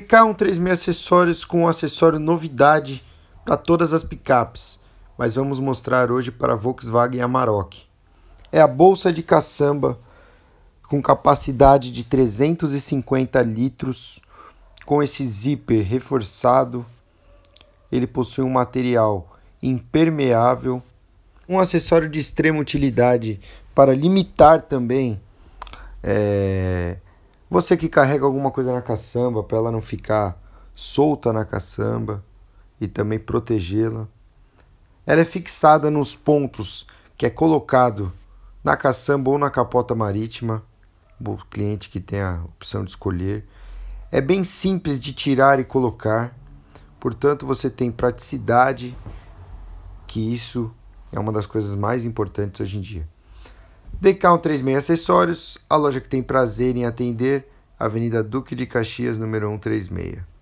TK136 acessórios com um acessório novidade para todas as picapes, mas vamos mostrar hoje para a Volkswagen Amarok. É a bolsa de caçamba com capacidade de 350 litros, com esse zíper reforçado. Ele possui um material impermeável, um acessório de extrema utilidade para limitar também é, você que carrega alguma coisa na caçamba para ela não ficar solta na caçamba e também protegê-la. Ela é fixada nos pontos que é colocado na caçamba ou na capota marítima, o cliente que tem a opção de escolher. É bem simples de tirar e colocar, portanto, você tem praticidade, que isso é uma das coisas mais importantes hoje em dia. Decal 36 Acessórios, a loja que tem prazer em atender, Avenida Duque de Caxias, número 136.